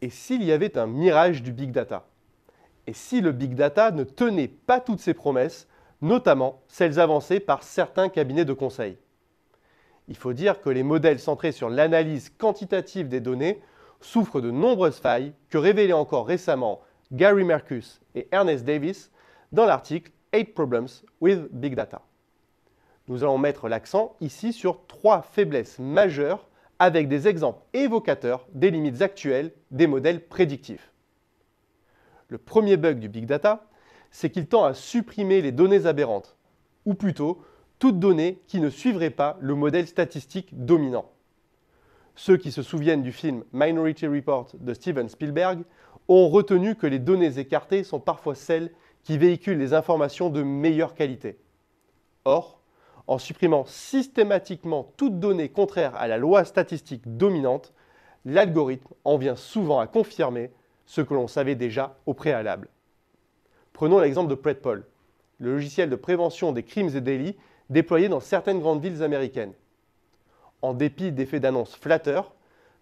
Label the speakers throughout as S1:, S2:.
S1: Et s'il y avait un mirage du big data Et si le big data ne tenait pas toutes ses promesses, notamment celles avancées par certains cabinets de conseil Il faut dire que les modèles centrés sur l'analyse quantitative des données souffrent de nombreuses failles que révélaient encore récemment Gary Marcus et Ernest Davis dans l'article 8 Problems with Big Data. Nous allons mettre l'accent ici sur trois faiblesses majeures avec des exemples évocateurs des limites actuelles des modèles prédictifs. Le premier bug du big data, c'est qu'il tend à supprimer les données aberrantes, ou plutôt toutes données qui ne suivraient pas le modèle statistique dominant. Ceux qui se souviennent du film Minority Report de Steven Spielberg ont retenu que les données écartées sont parfois celles qui véhiculent les informations de meilleure qualité. Or, en supprimant systématiquement toute donnée contraire à la loi statistique dominante, l'algorithme en vient souvent à confirmer ce que l'on savait déjà au préalable. Prenons l'exemple de PredPol, le logiciel de prévention des crimes et délits déployé dans certaines grandes villes américaines. En dépit d'effets d'annonce flatteurs,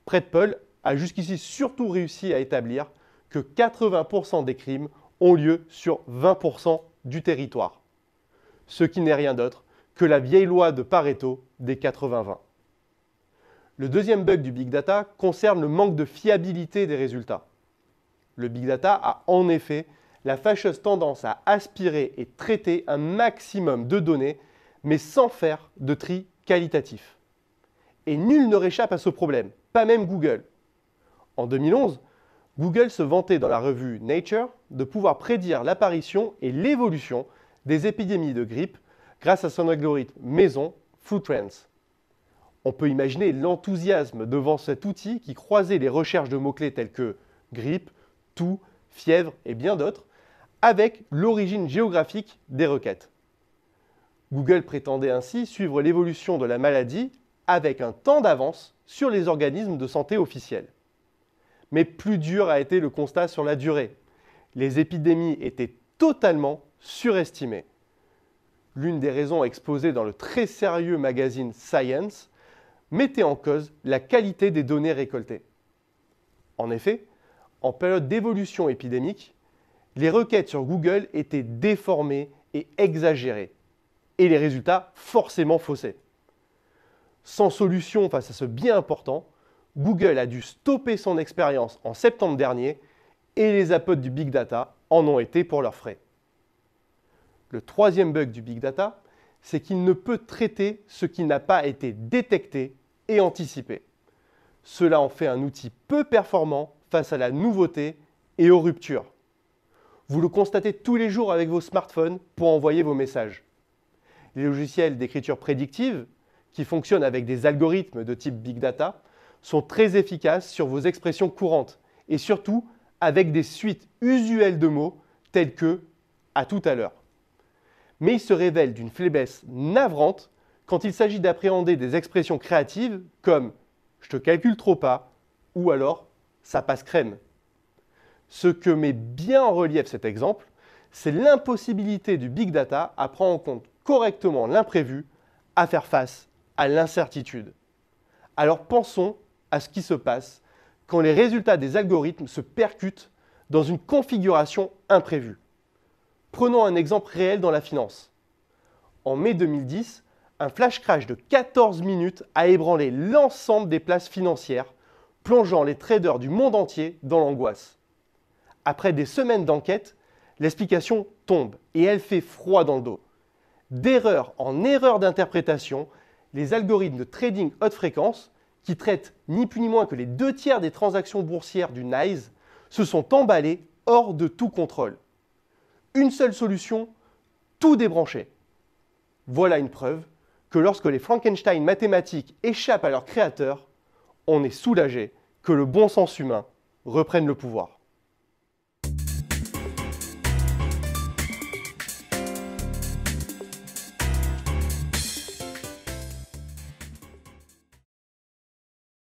S1: PredPol a jusqu'ici surtout réussi à établir que 80% des crimes ont lieu sur 20% du territoire, ce qui n'est rien d'autre que la vieille loi de Pareto des 80-20. Le deuxième bug du big data concerne le manque de fiabilité des résultats. Le big data a en effet la fâcheuse tendance à aspirer et traiter un maximum de données, mais sans faire de tri qualitatif. Et nul ne réchappe à ce problème, pas même Google. En 2011, Google se vantait dans la revue Nature de pouvoir prédire l'apparition et l'évolution des épidémies de grippe grâce à son algorithme maison FluTrends. On peut imaginer l'enthousiasme devant cet outil qui croisait les recherches de mots-clés tels que grippe, toux, fièvre et bien d'autres avec l'origine géographique des requêtes. Google prétendait ainsi suivre l'évolution de la maladie avec un temps d'avance sur les organismes de santé officiels. Mais plus dur a été le constat sur la durée. Les épidémies étaient totalement surestimées l'une des raisons exposées dans le très sérieux magazine Science, mettait en cause la qualité des données récoltées. En effet, en période d'évolution épidémique, les requêtes sur Google étaient déformées et exagérées, et les résultats forcément faussés. Sans solution face à ce bien important, Google a dû stopper son expérience en septembre dernier, et les apôtres du Big Data en ont été pour leurs frais le troisième bug du big data, c'est qu'il ne peut traiter ce qui n'a pas été détecté et anticipé. Cela en fait un outil peu performant face à la nouveauté et aux ruptures. Vous le constatez tous les jours avec vos smartphones pour envoyer vos messages. Les logiciels d'écriture prédictive, qui fonctionnent avec des algorithmes de type big data, sont très efficaces sur vos expressions courantes et surtout avec des suites usuelles de mots telles que à tout à l'heure mais il se révèle d'une faiblesse navrante quand il s'agit d'appréhender des expressions créatives comme je te calcule trop pas ou alors ça passe crème. Ce que met bien en relief cet exemple, c'est l'impossibilité du big data à prendre en compte correctement l'imprévu, à faire face à l'incertitude. Alors pensons à ce qui se passe quand les résultats des algorithmes se percutent dans une configuration imprévue. Prenons un exemple réel dans la finance. En mai 2010, un flash crash de 14 minutes a ébranlé l'ensemble des places financières, plongeant les traders du monde entier dans l'angoisse. Après des semaines d'enquête, l'explication tombe et elle fait froid dans le dos. D'erreur en erreur d'interprétation, les algorithmes de trading haute fréquence, qui traitent ni plus ni moins que les deux tiers des transactions boursières du NICE, se sont emballés hors de tout contrôle une seule solution, tout débrancher. Voilà une preuve que lorsque les Frankenstein mathématiques échappent à leur créateur, on est soulagé que le bon sens humain reprenne le pouvoir.